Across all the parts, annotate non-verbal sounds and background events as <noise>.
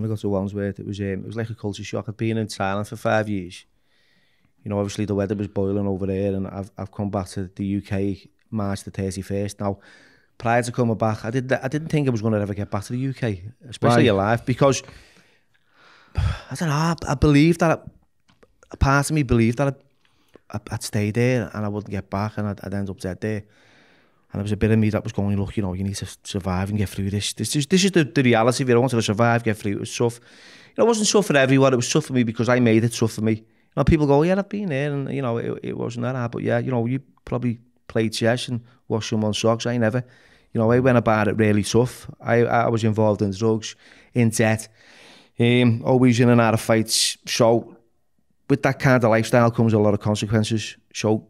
when I got to Wandsworth, it was um, it was like a culture shock. I'd been in Thailand for five years. You know, obviously the weather was boiling over there, and I've I've come back to the UK March the 31st. Now, prior to coming back, I did I didn't think I was going to ever get back to the UK, especially right. alive, because I don't know. I, I believed that I, a part of me believed that I, I, I'd stay there and I wouldn't get back, and I'd, I'd end up dead there. And there was a bit of me that was going, look, you know, you need to survive and get through this. This is this is the, the reality of it. I wanted to survive, get through it. was tough. You know, it wasn't tough for everyone. It was tough for me because I made it tough for me. You know, people go, oh, yeah, I've been there, and you know, it, it wasn't that hard. But yeah, you know, you probably played chess and washed someone's socks. I never. You know, I went about it really tough. I, I was involved in drugs, in debt, um, always in and out of fights. So with that kind of lifestyle comes a lot of consequences. So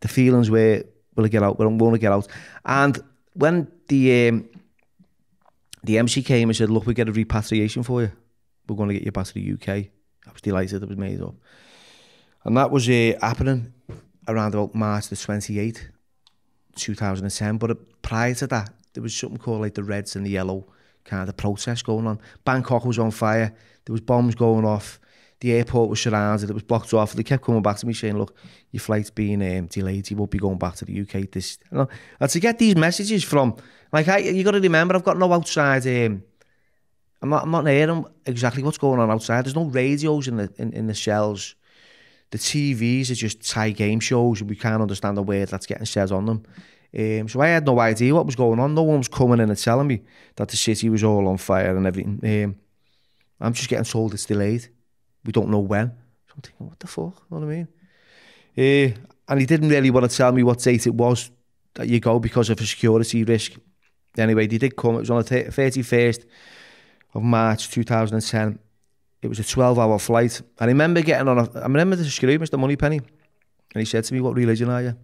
the feelings were will I get out? Will I, will I get out? And when the um, the MC came and said, look, we get a repatriation for you. We're going to get you back to the UK. I was delighted it was made up. And that was uh, happening around about March the 28th, 2010. But uh, prior to that, there was something called like the Reds and the Yellow kind of protest going on. Bangkok was on fire. There was bombs going off. the airport was surrounded, it was blocked off. They kept coming back to me saying, look, your flight's being um, delayed, you won't be going back to the UK. This, you know? And to get these messages from, like, I, you got to remember, I've got no outside, um, I'm not, I'm not hearing exactly what's going on outside. There's no radios in the, in, in the shells. The TVs are just Thai game shows and we can't understand the word that's getting said on them. Um, so I had no idea what was going on. No one was coming in and telling me that the city was all on fire and everything. Um, I'm just getting told it's delayed. we don't know when. So I'm thinking, what the fuck? You know what I mean? Uh, and he didn't really want to tell me what date it was that you go because of a security risk. Anyway, they did come. It was on the 31st of March 2010. It was a 12 hour flight. I remember getting on a, I remember the screw, Mr. Moneypenny, and he said to me, What religion are you?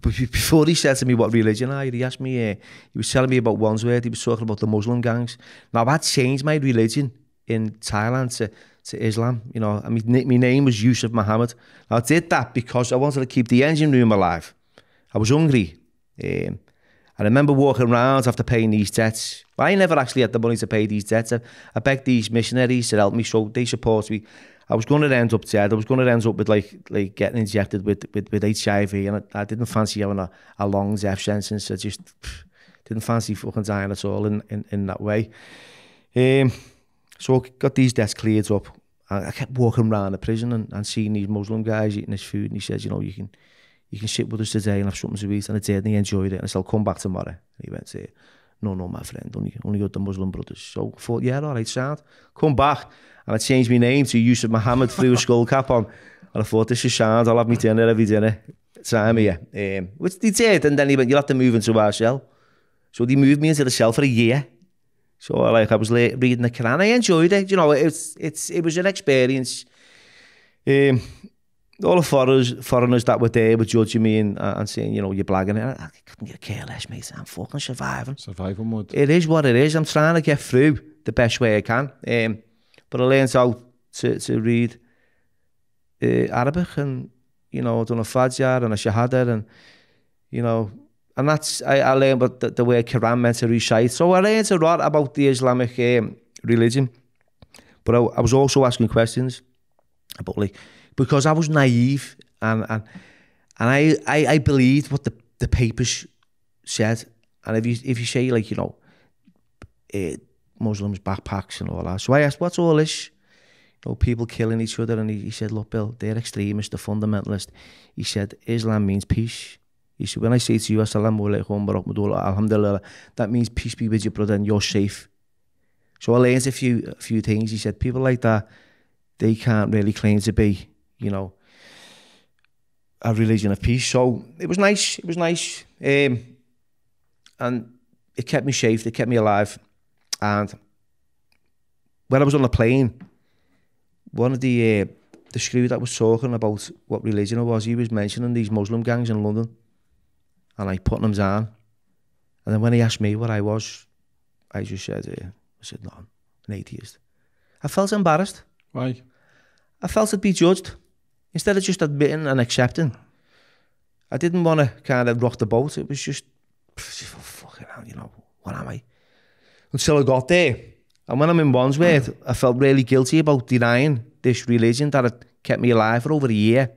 before he said to me what religion I he asked me, uh, he was telling me about Wandsworth, he was talking about the Muslim gangs. Now, I'd changed my religion in Thailand to, to Islam. You know, I mean, my name was Yusuf Muhammad. I did that because I wanted to keep the engine room alive. I was hungry. Um, I remember walking around after paying these debts. I never actually had the money to pay these debts. I, I begged these missionaries to help me, so they supported me. I was going to end up dead. I was going to end up with like like getting injected with with, with HIV, and I, I didn't fancy having a, a long death sentence. I just pff, didn't fancy fucking dying at all in in, in that way. Um, So I got these desks cleared up. I, I kept walking around the prison and, and seeing these Muslim guys eating this food. And he says, you know, you can you can sit with us today and have something to eat. And I did, and he enjoyed it. And I said, I'll come back tomorrow. And he went, to no, no, my friend, only, only got the Muslim brothers. So I thought, yeah, all right, sound. Come back. And I changed my name to Yusuf Muhammad, threw a skull cap on. And I thought, this is sound, I'll have my dinner every dinner time here. Um, which they did, and then he went, you'll have to move into our cell. So they moved me into the cell for a year. So like I was reading the Quran, I enjoyed it. You know, it's it's it was an experience. Um, all the foreigners, foreigners that were there were judging me and, uh, and saying, you know, you're blagging. it. I couldn't get care less, mate. I'm fucking surviving. Survival mode. It is what it is. I'm trying to get through the best way I can. Um, but I learned how to, to read uh, Arabic and, you know, I've done a Fajr and a Shahada and, you know, and that's, I, I learned about the, the way Quran meant to recite. So I learned a lot about the Islamic um, religion. But I, I was also asking questions about like, because I was naive and, and, and I, I, I believed what the, the papers said. And if you, if you say like, you know, uh, Muslims backpacks and all that. So I asked, what's all this? You know, people killing each other. And he, he said, look, Bill, they're extremists, they're fundamentalist. He said, Islam means peace. You see, when I say to you, Assalamu alaikum wa rahmatullah, alhamdulillah, that means peace be with your brother, and you're safe. So I learned a few a few things. He said, people like that, they can't really claim to be, you know, a religion of peace. So it was nice. It was nice. Um, and it kept me safe. It kept me alive. And when I was on the plane, one of the uh, the screw that was talking about what religion it was, he was mentioning these Muslim gangs in London. and like Putnam's arm. And then when he asked me what I was, I just said, uh, I said, no, I'm an atheist. I felt embarrassed. Why? I felt I'd be judged. Instead of just admitting and accepting, I didn't want to kind of rock the boat. It was just, just oh, fucking hell, you know, what am I? Until I got there. And when I'm in Wandsworth, I felt really guilty about denying this religion that had kept me alive for over a year.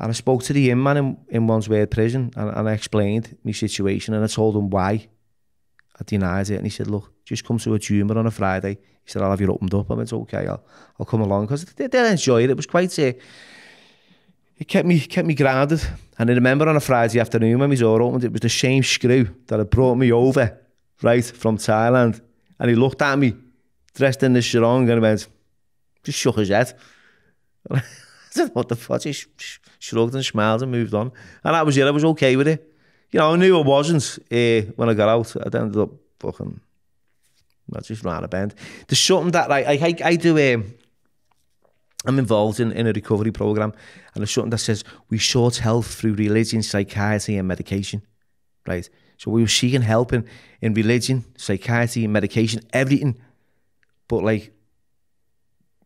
And I spoke to the in-man in, in Wandsworth prison and, and I explained my situation and I told him why I denied it. And he said, look, just come to a tumour on a Friday. He said, I'll have you opened up. I went, okay, I'll, I'll come along. Because they, they enjoyed it. It was quite a... Uh, it kept me, kept me grounded. And I remember on a Friday afternoon when my door opened, it was the same screw that had brought me over, right, from Thailand. And he looked at me, dressed in the sarong, and he went, just shook his head. <laughs> said, <laughs> what the fuck? He shrugged and smiled and moved on. And that was it. I was okay with it. You know, I knew I wasn't uh, when I got out. I ended up fucking, I just ran a bend. There's something that like, I, I, I do, um, I'm involved in, in a recovery program and there's something that says we sort health through religion, psychiatry and medication, right? So we were seeking help in, in religion, psychiatry, medication, everything. But like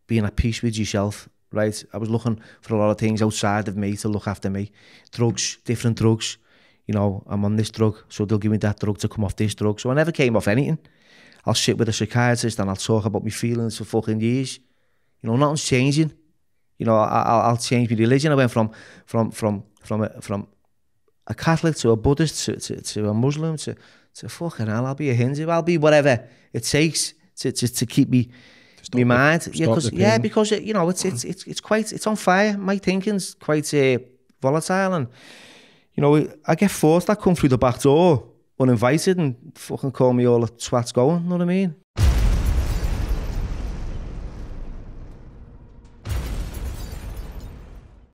being at peace with yourself right? I was looking for a lot of things outside of me to look after me. Drugs, different drugs. You know, I'm on this drug, so they'll give me that drug to come off this drug. So I never came off anything. I'll sit with a psychiatrist and I'll talk about my feelings for fucking years. You know, nothing's changing. You know, I, will change my religion. I went from from from from a, from a Catholic to a Buddhist to, to, to a Muslim to to fucking hell. I'll be a Hindu. I'll be whatever it takes to to, to keep me Stop be mad. Stop yeah, because yeah, because you know it's it's it's it's quite it's on fire. My thinking's quite uh, volatile, and you know I get thoughts that come through the back door uninvited and fucking call me all the twats going. You know what I mean?